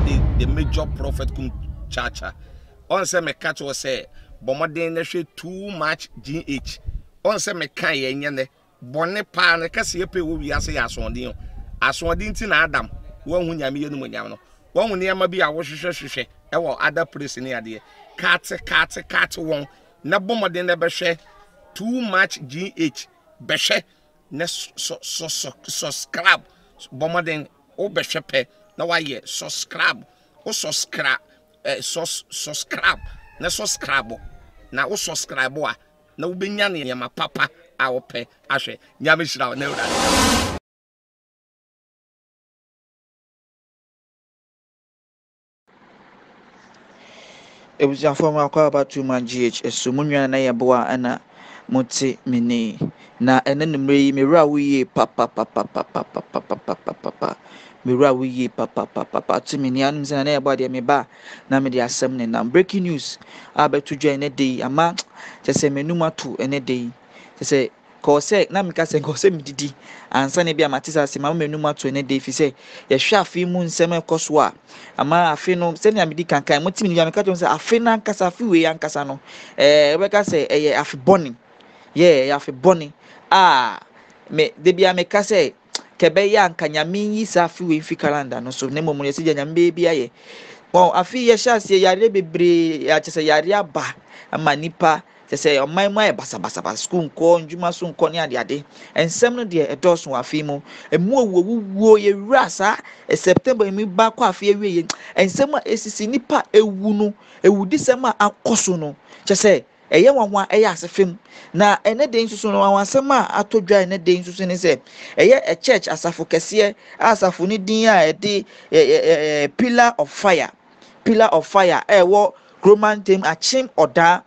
the the major prophet kum chacha ɔn sɛ meka kyerɛ sɛ bɔmmɔden na hwɛ too much gh ɔn sɛ meka yɛ nyɛ nɛ bɔnne paa no kɛseɛ pɛ wɔ wiase yɛ asoɔden o asoɔden ti na adam wɔnhu nyame yɛ no mu nyam no wɔnhu nneɛma bi a wɔhwehwɛhwehwɛ ɛwɔ ada place ne adeɛ kaate kaate kaate wɔn na bɔmmɔden na bɛhwɛ too much gh bɛhwɛ na sɔ sɔ sɔ subscribe bɔmmɔden wobɛhwɛ pɛ na wayɛ subscribe wo subscribe eh, sus, subscribe na subscribe na wo subscribe a na wobɛnya nneɛma papa a wopɛ ahwɛ nyame hyira wo na awurade ebusuafoɔ mu akɔ abatoɔ mu agh ɛso mu na yɛboa ɛna mote me ne na ɛne ne mmerɛ yi mmerɛ a woyie papapapapapapapapa mmerɛ a woyie papapapapa to me nea sɛ na yɛbɔ adeɛ meba na mede asɛm ne nam breaking news a dwa ɛnɛ da yi ama kyɛ sɛ m'anum ato ɛnɛ da yi kyɛ sɛ kɔɔ na meka sɛ kɔɔ sɛ medidi ansa ne bi a mate sɛ ase mama m'anum ato ɛnɛ da yi fi yɛhwɛ afe mu nsɛm ɛkɔ so a ama afe no sɛnea medi kankan motimi no bi a meka kyerɛ sɛ afe no ankasa afe wei ankasa no ɛɛ wobɛka sɛ ɛyɛ afe bɔne yɛ yɛafe bɔne a ah, me debi a meka sɛ kɛbɛyɛ anka nyame yi saa afe wei mfi kalanda no so ne mmom yɛsɛ gya nyame bɛɛ bi ayɛ wɔn afe yɛhyɛ aseɛ yareɛ bebree yɛakyɛ sɛ yareɛ aba ama nipa kyɛ sɛ ɔman mu ayɛ basabasaba sukuu nkɔ ndwuma so nkɔ ne adeade nsɛm no deɛ ɛdɔɔso wɔ afe mu ɛmu owuo wuwuo yɛwura saa e september e mi ba kɔ afe awie yɛ nsɛm a esisi nipa ewu no ewudisɛm a akɔ so no kyɛ sɛ ɛyɛ nwanwa ɛyɛ ase fam na ɛne den soso no nwanwa asɛm a ato dwa ɛne den soso ne sɛ ɛyɛ ɛchurch asafo kɛseɛ a asafo ne din a ɛde ɛɛ pillar of fire pillar of fire ɛɛwɔ kuroma ntɛm akyem ɔdaa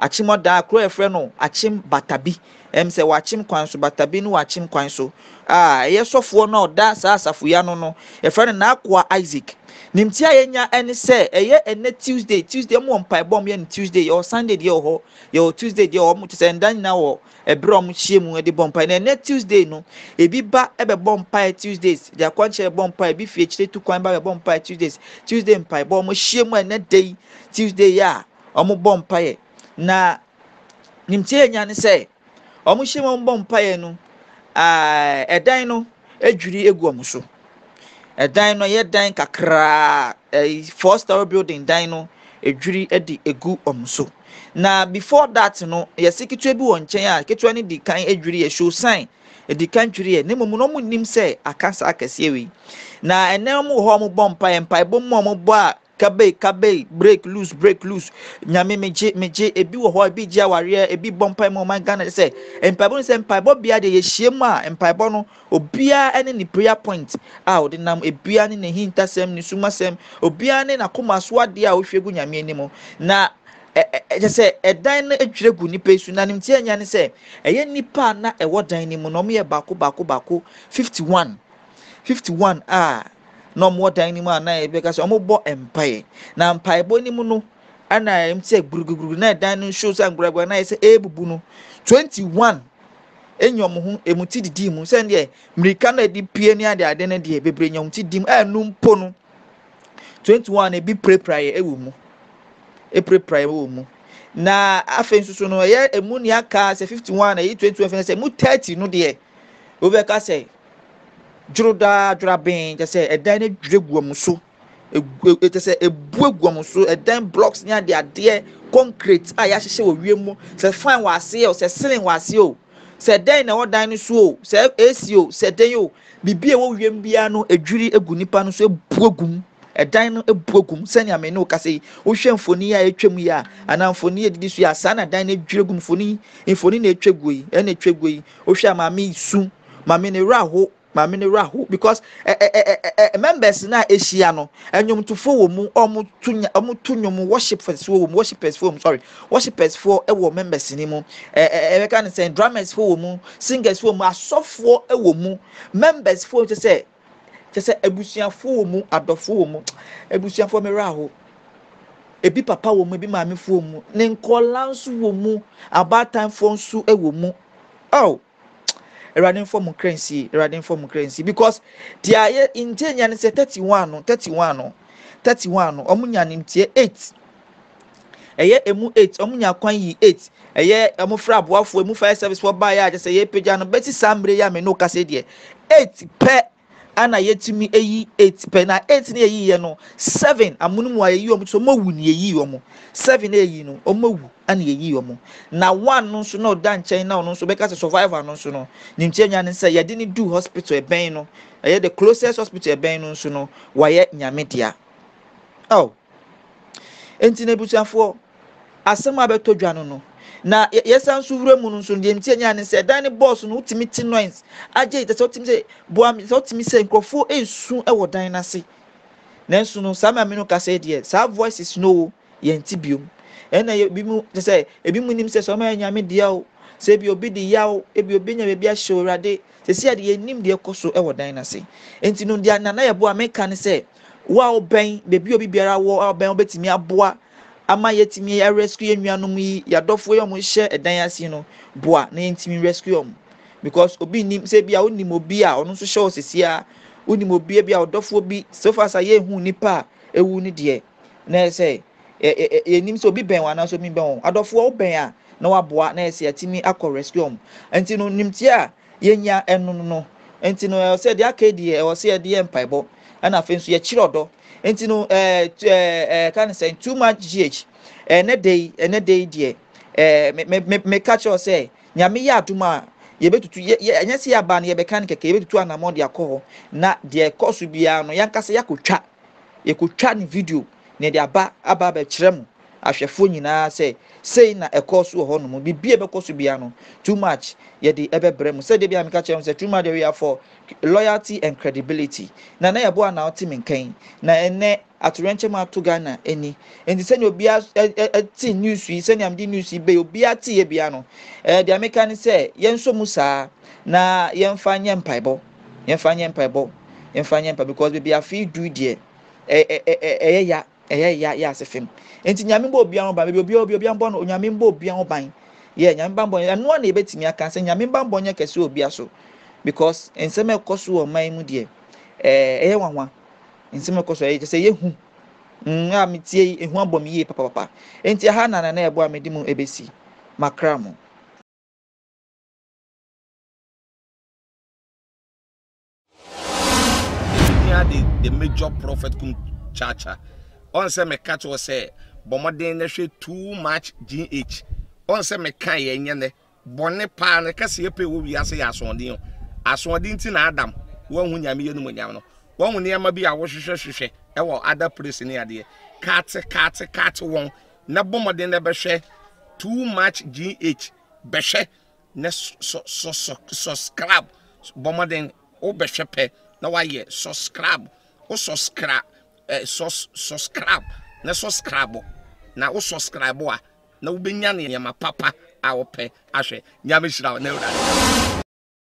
akyem ɔda kuro yɛfrɛ no akyem batabi ɛm sɛ wakyem kwan so batabi no wakyem kwan so a ɛyɛ sɔfoɔ no a ɔda saa asafo no no yɛfrɛ no n'akoa isaac nimti a yɛnya ɛne sɛ ɛyɛ ɛnɛ tuesday tuesday mu wɔ mpaebɔ mu yɛ no tuesday yɛwɔ sunday deɛ wɔ hɔ yɛwɔ tuesday deɛ wɔ mo te sɛ nda nyinaa wɔ ɛberɛ a hyia mu de bɔ mpae na ɛnɛ tuesday no ebi ba ɛbɛbɔ mpae tuesdays deɛ akɔnkyerɛ bɔ mpae ebi fi akyire tu kwan ba bɛbɔ mpae tuesdays tuesday mpaebɔ wɔn hyia mu ɛnɛ day tuesday yɛ a wɔn bɔ mpae na nimtie nya ne sɛ ɔmo hyɛ mu bɔ mpaeɛ no ɛdan no adwiri agu ɔmo so ɛdan no ɛyɛ dan kakraa ɛyi four star building dan no adwiri ɛde egu ɔmo so na before that no yɛsi ketewa bi wɔ nkyɛn a ketewa no di kan adwiri yɛ show sign ɛdi kan twiri yɛ ne mu no ɔmo nim sɛ saa akɛseɛ wei na ɛnɛ ɔmo wɔ hɔ ɔmo bɔ mpaeɛ mpaeɛ bɔ mu ɔmo bɔ a. kabe kabe break loose break loose nyame megye megye ebi wɔ hɔ ebi gye awareɛ ebi bɔ mpae mu ɔman ghana sɛ mpaebɔ no sɛ mpaebɔ bia de yɛhyia mu a mpaebɔ no obiara ne ne prayer point a ɔde nam ebia ne ne hintasɛm ne sumasɛm obiara ne n'akoma so adeɛ a ohwie gu nyame anim na ɛkyɛ sɛ ɛdan no adwire gu nipa yi so na nimtia nya ne sɛ ɛyɛ nipa na ɛwɔ dan no mu na ɔmo yɛ baako baako baako fifty one fifty one a. na ɔmo dan a na ebi ka sɛ ɔmo bɔ mpae na mpaebɔ no mu no ɛna ɛm sɛ gburugburu na ɛdan no nsuo sɛ na ebubu no twenty one enya ɔmo ho emu ti didi mu sɛ deɛ mmirika na ɛde pie ne ade ade ne deɛ bebree ɔmo ti di mu no twenty ebi pirapira yɛ ɛwɔ na afei nso so no ɛyɛ emu ni aka sɛ fifty one twenty one fɛn sɛ emu thirty no deɛ dworo daa dwora bɛn kyɛ sɛ ɛdan no dwere gu wɔn so kyɛ sɛ ebu egu wɔn so ɛdan blocks ne ade adeɛ concrete a yɛahyehyɛ wɔ wiem mu sɛ fan wɔ aseɛ o sɛ ceiling wɔ aseɛ o sɛ dan na ɛwɔ dan no so o sɛ ac o sɛ dan o biribi a ɛwɔ wiem biara no edwiri egu nipa no so ebu egu mu ɛdan no ebu egu mu sɛnea mɛ no kasa yi wohwɛ mfoni a etwa mu yi a anaa mfoni a edidi so yi a saa na dan no edwiri egu mfoni mfoni na etwa egu yi ɛna etwa egu yi wohwɛ maame yi su maame ne ra ho maame ne wura ho because ɛ ɛ ɛ ɛ members na ahyia no ɛnwomtofo wɔ mu ɔmo to nya ɔmo to nwom worshipers wɔ mu worshipers fo wɔ mu sorry worshipers fo ɛwɔ members ne mu ɛ ɛ ɛbɛka ne sɛ drummers fo wɔ mu singers fo wɔ mu asɔfoɔ ɛwɔ mu members fo kyɛ sɛ kyɛ sɛ abusuafo wɔ mu adɔfo wɔ mu abusuafo mi wura ho ebi papa wɔ mu ebi maame fo wɔ mu ne nkɔla nso wɔ mu abaatanfoɔ nso ɛwɔ mu ɛwɔ. Oh awurade nfɔ mu kransi awurade nfɔ mu kransi because deɛ ayɛ ntie nya no sɛ thirty one no thirty one no thirty one no ɔmo nya no eight ɛyɛ emu eight ɔmo nya kwan yi eight ɛyɛ ɔmo fira aboafo emu fire service wɔ baa yɛ a kyerɛ sɛ yɛ apagya no bɛsi saa mmiri yɛ a mɛ no deɛ eight pɛ ana yɛtumi ayi eight pɛ na eight na yɛyi yɛ no seven amunimu a yɛyi wɔn so ɔmo wu na yɛyi wɔn seven na yɛyi no ɔmo wu ɛna yɛyi wɔn na one no nso na ɔda nkyɛn na ɔno nso bɛka sɛ survivor no nso no ne nkyɛn ne nsa yɛde ne du hospital ɛbɛn no ɛyɛ the closest hospital ɛbɛn no nso no wɔyɛ nyame dea ɛw ntina ebusuafoɔ asɛm a bɛtɔ dwa no no na yɛsan so wura mu no nso deɛ ntia nyɛ ne sɛ dan ne bɔɔso no wotumi ti noise agye te sɛ wotumi sɛ boa mi sɛ wotumi sɛ nkurɔfoɔ esu ɛwɔ e dan n'ase nanso no saa maame no kasa deɛ saa voices no o yɛn ti biom ɛna ebi mu te sɛ ebi mu nim sɛ sɛ ɔmo yɛ nyame deɛ o sɛ ebi obi de yaw ebi obi nya beebi ahyɛ owurade sɛsi adi yɛn nim deɛ kɔ so ɛwɔ e dan n'ase e nti no deɛ nana yɛ bo a meka ne sɛ wo a wobɛn beebi obi biara wɔ a wobɛn wobɛtumi aboa ama yɛtumi yɛ rescue yɛn nuanom yi yɛadɔfoɔ yi a wɔhyɛ ɛdan ase no boa na yɛntumi rescue wɔn because obi nim sɛ bi a onim obi a ɔno nso hyɛ osisi a onim obi bi a ɔdɔfoɔ bi so far yɛhu nipa a ewu ne deɛ na ɛsɛ ɛ ɛ yɛnim sɛ obi bɛn wɔn anaasɛ omi bɛn wɔn adɔfoɔ bɛn a na waboa na ɛsɛ yɛtumi akɔ rescue wɔn nti no nimtia yɛnya ɛno no nti no ɛwɔ sɛ deɛ aka deɛ ɛwɔ sɛ yɛde yɛ mpaebɔ ɛna afei nso yɛkyerɛ ɔdɔ nti no ɛɛ ɛɛ kan sɛ too much gh ɛnɛ eh, de yi ɛnɛ eh, de yi deɛ ɛɛ eh, mɛ mɛ mɛ kakyɛw sɛ nyame yɛ adum a yɛbɛtutu yɛ yɛ ɛnyɛ si aba no yɛbɛka no kɛkɛ yɛbɛtutu anamɔ de akɔ hɔ na deɛ ɛkɔ so biara no yankasa yɛakotwa yɛkotwa ne video ne yɛde aba aba abɛkyerɛ mu ahwɛfoɔ nyinaa sɛ sei na ɛkɔ so wɔ hɔnom biribi a ɛbɛkɔ so bia no too much yɛde ɛbɛbrɛ mu sɛdeɛ bi a meka kyerɛ mu sɛ too much area for loyalty and credibility na na yɛboa na ɔte me nkan na ɛnɛ atorɛnkyɛm ato ghana ani nti sɛnea obiara ɛte news yi sɛnea mede news yi bɛyɛ obiara te yɛ bia no ɛɛ deɛ meka ne sɛ yɛnso mu saa na yɛmfa nyɛ mpaebɔ yɛmfa nyɛ mpaebɔ yɛmfa nyɛ mpaebɔ because beebi afi du deɛ ɛɛ ɛɛ ɛyɛ ya ɛyɛ ya ya ase fam nti nyame bɔ obiara ho ban beebi obiara obi obiara bɔ no nyame bɔ obiara ho ban yɛ nyame bambɔ ɛnoa na ebetumi aka sɛ nyame bambɔ nyɛ kɛse obia so because nsɛm ɛkɔ so wɔ ɔman mu deɛ ɛɛ ɛyɛ nwanwa nsɛm ɛkɔ so ɛyɛ kyerɛ sɛ yɛ hu mm mi tie yi ehu abɔ mi yie papapapa nti ha na nana ɛbɔ a mi di mu ebesi makra mu. The, the major prophet chacha. ɔn sɛ meka kyerɛ sɛ bɔmmɔden na hwɛ too much gh ɔn sɛ meka yɛ nyɛ nɛ bɔnne paa no kɛseɛ pɛ wɔ wiase yɛ asoɔden o asoɔden ti na adam wɔn ho nyame yɛ no mu nyam no wɔn ho nneɛma bi a wɔhwehwɛhwehwɛ ɛwɔ ada place ne adeɛ kaate kaate kaate wɔn na bɔmmɔden na bɛhwɛ too much gh bɛhwɛ na subscribe bɔmmɔden wobɛhwɛ pɛ na wayɛ subscribe wo subscribe eh, sus, subscribe na subscribe na wo subscribe a na wobɛnya ne nneɛma papa a wopɛ ahwɛ nyame hyira na wurade